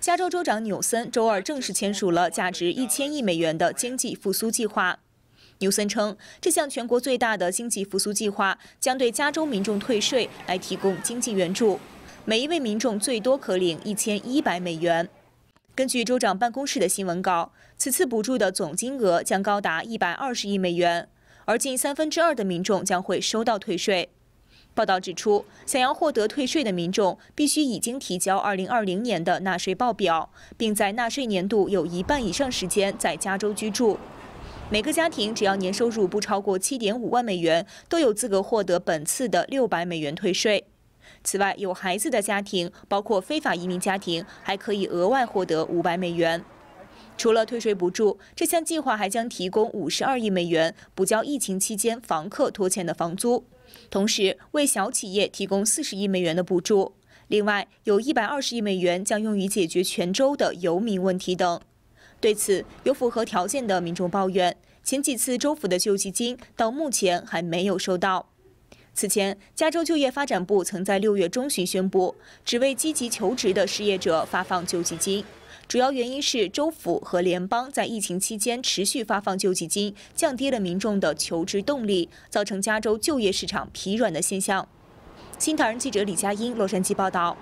加州州长纽森周二正式签署了价值一千亿美元的经济复苏计划。纽森称，这项全国最大的经济复苏计划将对加州民众退税来提供经济援助，每一位民众最多可领一千一百美元。根据州长办公室的新闻稿，此次补助的总金额将高达一百二十亿美元，而近三分之二的民众将会收到退税。报道指出，想要获得退税的民众必须已经提交二零二零年的纳税报表，并在纳税年度有一半以上时间在加州居住。每个家庭只要年收入不超过七点五万美元，都有资格获得本次的六百美元退税。此外，有孩子的家庭，包括非法移民家庭，还可以额外获得五百美元。除了退税补助，这项计划还将提供五十二亿美元补交疫情期间房客拖欠的房租，同时为小企业提供四十亿美元的补助。另外，有一百二十亿美元将用于解决全州的游民问题等。对此，有符合条件的民众抱怨，前几次州府的救济金到目前还没有收到。此前，加州就业发展部曾在六月中旬宣布，只为积极求职的失业者发放救济金。主要原因是州府和联邦在疫情期间持续发放救济金，降低了民众的求职动力，造成加州就业市场疲软的现象。新唐人记者李佳音洛杉矶报道。